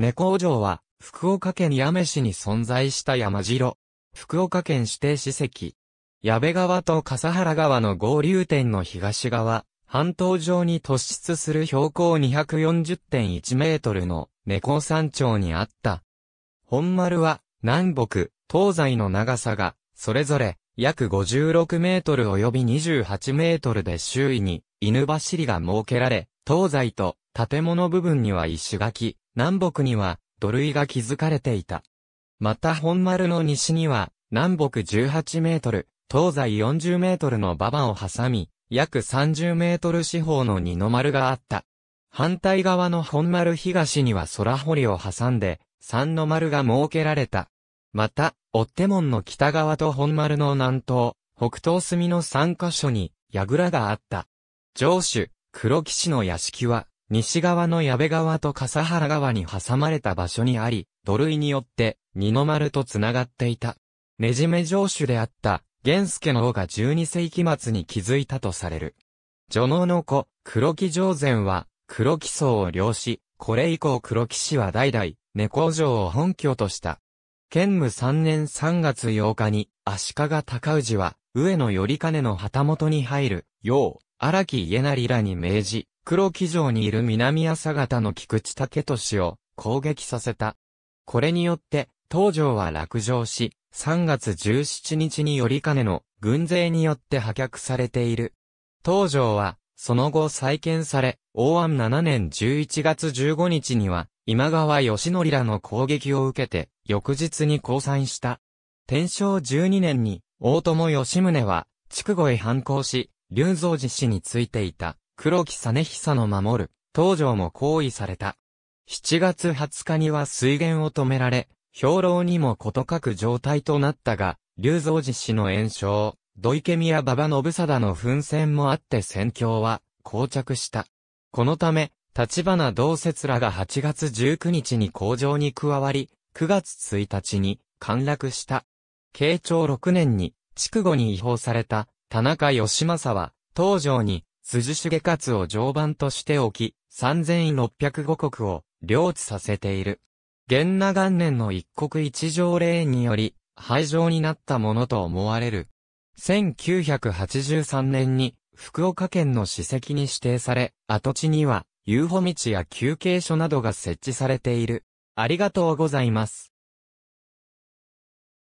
猫城は、福岡県八女市に存在した山城。福岡県指定史跡。矢部川と笠原川の合流点の東側、半島上に突出する標高240.1メートルの猫山頂にあった。本丸は、南北、東西の長さが、それぞれ、約56メートル及び28メートルで周囲に、犬走りが設けられ、東西と、建物部分には石垣、南北には土塁が築かれていた。また本丸の西には南北18メートル、東西40メートルの馬場を挟み、約30メートル四方の二の丸があった。反対側の本丸東には空堀を挟んで、三の丸が設けられた。また、追手門の北側と本丸の南東、北東隅の三箇所に、櫓があった。城主、黒騎士の屋敷は、西側の矢部川と笠原川に挟まれた場所にあり、土塁によって二の丸と繋がっていた。ねじめ城主であった玄助の王が12世紀末に築いたとされる。女能の子、黒木城前は、黒木荘を領し、これ以降黒木氏は代々、猫城を本拠とした。建武3年3月8日に、足利尊氏は、上野頼兼の旗本に入る、よう、荒木家成らに命じ、黒木城にいる南朝方の菊池武俊を攻撃させた。これによって、東条は落城し、3月17日に頼金の軍勢によって破却されている。東条は、その後再建され、王安7年11月15日には、今川義則らの攻撃を受けて、翌日に降参した。天正12年に、大友義宗は、筑後へ反抗し、龍造寺氏についていた、黒木実久の守る、東条も行為された。7月20日には水源を止められ、兵糧にも事欠く状態となったが、龍造寺氏の炎症、土池宮馬場信貞の奮戦もあって戦況は、膠着した。このため、立花同節らが8月19日に工場に加わり、9月1日に陥落した。慶長6年に、筑後に違法された田中義政は、東条に鈴重勝を常磐としておき、3605国を領地させている。元那元年の一国一条令により、廃城になったものと思われる。1983年に福岡県の史跡に指定され、跡地には遊歩道や休憩所などが設置されている。ありがとうございます。